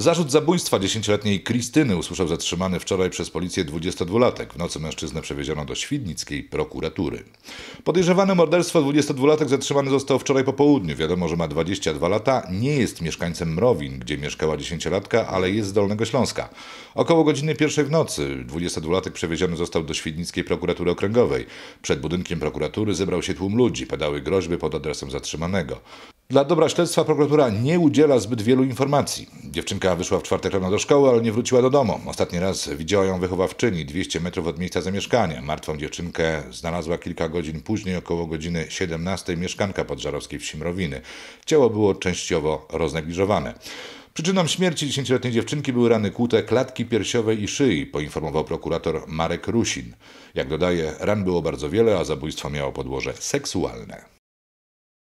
Zarzut zabójstwa dziesięcioletniej Krystyny usłyszał zatrzymany wczoraj przez policję 22-latek. W nocy mężczyznę przewieziono do świdnickiej prokuratury. Podejrzewany morderstwo 22-latek zatrzymany został wczoraj po południu. Wiadomo, że ma 22 lata, nie jest mieszkańcem Mrowin, gdzie mieszkała dziesięciolatka, ale jest z Dolnego Śląska. Około godziny pierwszej w nocy 22-latek przewieziony został do świdnickiej prokuratury okręgowej. Przed budynkiem prokuratury zebrał się tłum ludzi, padały groźby pod adresem zatrzymanego. Dla dobra śledztwa prokuratura nie udziela zbyt wielu informacji. Dziewczynka wyszła w czwartek rano do szkoły, ale nie wróciła do domu. Ostatni raz widziała ją wychowawczyni 200 metrów od miejsca zamieszkania. Martwą dziewczynkę znalazła kilka godzin później, około godziny 17, mieszkanka podżarowskiej w Mrowiny. Ciało było częściowo roznegliżowane. Przyczyną śmierci 10-letniej dziewczynki były rany kłute klatki piersiowej i szyi, poinformował prokurator Marek Rusin. Jak dodaje, ran było bardzo wiele, a zabójstwo miało podłoże seksualne.